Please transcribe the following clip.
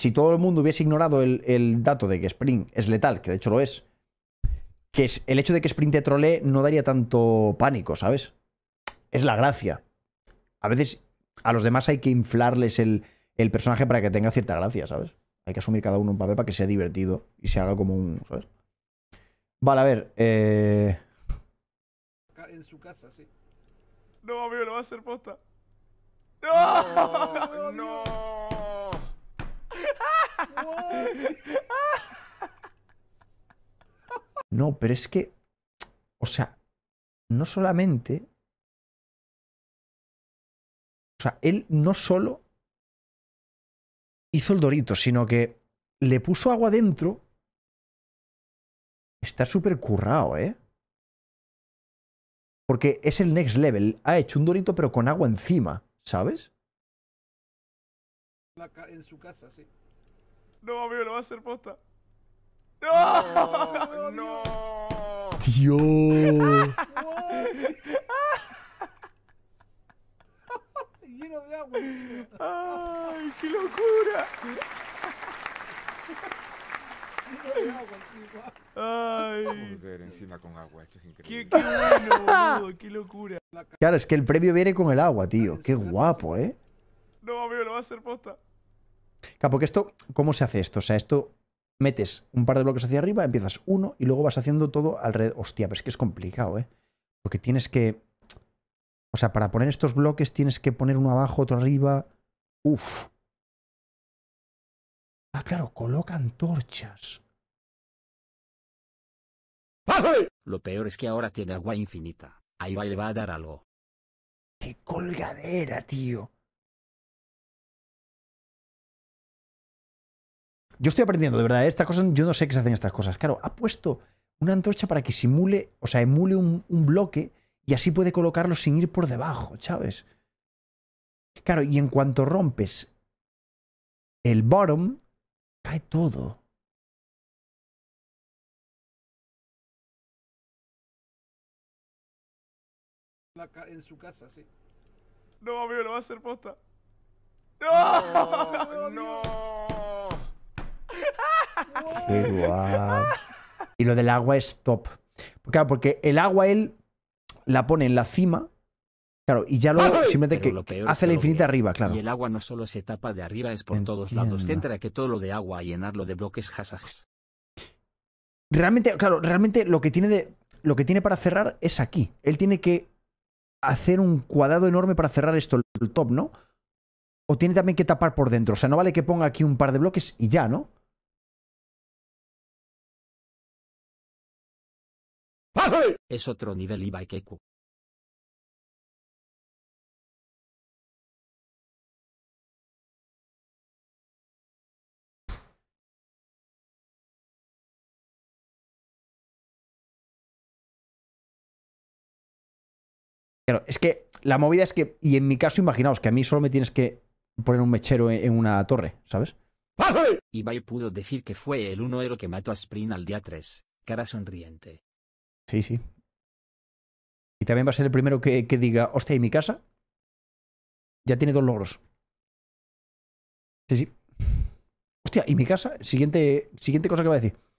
si todo el mundo hubiese ignorado el, dato de que Spring es letal, que de hecho lo es, que el hecho de que Spring te trolee no daría tanto pánico, ¿sabes? Es la gracia. A veces a los demás hay que inflarles el, personaje para que tenga cierta gracia, ¿sabes? Hay que asumir cada uno un papel para que sea divertido y se haga como un, ¿sabes? Vale, a ver. Eh, en su casa, sí. No, amigo, no va a ser posta. ¡No! ¡No! no no, pero es que, o sea, no solamente... O sea, él no solo hizo el dorito, sino que le puso agua dentro. Está súper currado, ¿eh? Porque es el next level. Ha hecho un dorito pero con agua encima, ¿sabes? En su casa, sí. No, amigo, no va a ser posta. ¡No! ¡No! no. Dios. Lleno de agua. ¡Ay, qué locura! Ay. Joder, encima con agua, esto es increíble. Qué, qué bueno, qué locura. Claro, es que el premio viene con el agua, tío. Qué guapo, eh. No, amigo, no va a ser posta. Claro, porque esto, ¿cómo se hace esto? O sea, esto metes un par de bloques hacia arriba, empiezas uno y luego vas haciendo todo alrededor. Hostia, pero es que es complicado, ¿eh? Porque tienes que... O sea, para poner estos bloques tienes que poner uno abajo, otro arriba. Uf. Ah, claro, coloca antorchas. Lo peor es que ahora tiene agua infinita. Ahí va, va a dar algo. ¡Qué colgadera, tío! Yo estoy aprendiendo, de verdad. ¿eh? Estas cosas, yo no sé qué se hacen estas cosas. Claro, ha puesto una antorcha para que simule, o sea, emule un, bloque y así puede colocarlo sin ir por debajo, ¿sabes? Claro, y en cuanto rompes el bottom, cae todo. en su casa, sí. No, amigo, lo va a hacer posta. No, no. no. Y lo del agua es top. Claro, porque el agua él la pone en la cima. Claro, y ya lo simplemente que lo hace la infinita arriba, claro. Y el agua no solo se tapa de arriba, es por todos lados. Tendrá que todo lo de agua llenarlo de bloques hasags. Realmente, claro, realmente lo que tiene de. Lo que tiene para cerrar es aquí. Él tiene que hacer un cuadrado enorme para cerrar esto, el top, ¿no? O tiene también que tapar por dentro. O sea, no vale que ponga aquí un par de bloques y ya, ¿no? Es otro nivel Ibai Keku. Claro, es que la movida es que, y en mi caso, imaginaos que a mí solo me tienes que poner un mechero e-, en una torre, ¿sabes? Ibai pudo decir que fue el de héroe que mató a Sprint al día 3, cara sonriente. Sí, sí. Y también va a ser el primero que, diga, hostia, ¿y mi casa? Ya tiene dos logros. Sí, sí. Hostia, ¿y mi casa? Siguiente, siguiente cosa que va a decir.